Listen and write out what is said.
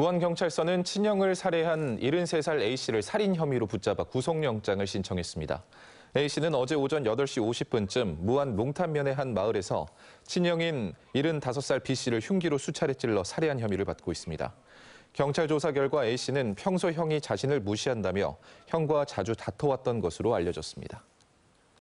무안경찰서는 친형을 살해한 73살 A씨를 살인 혐의로 붙잡아 구속영장을 신청했습니다. A씨는 어제 오전 8시 50분쯤 무안 몽탄면의 한 마을에서 친형인 75살 B씨를 흉기로 수차례 찔러 살해한 혐의를 받고 있습니다. 경찰 조사 결과 A씨는 평소 형이 자신을 무시한다며 형과 자주 다퉈왔던 것으로 알려졌습니다.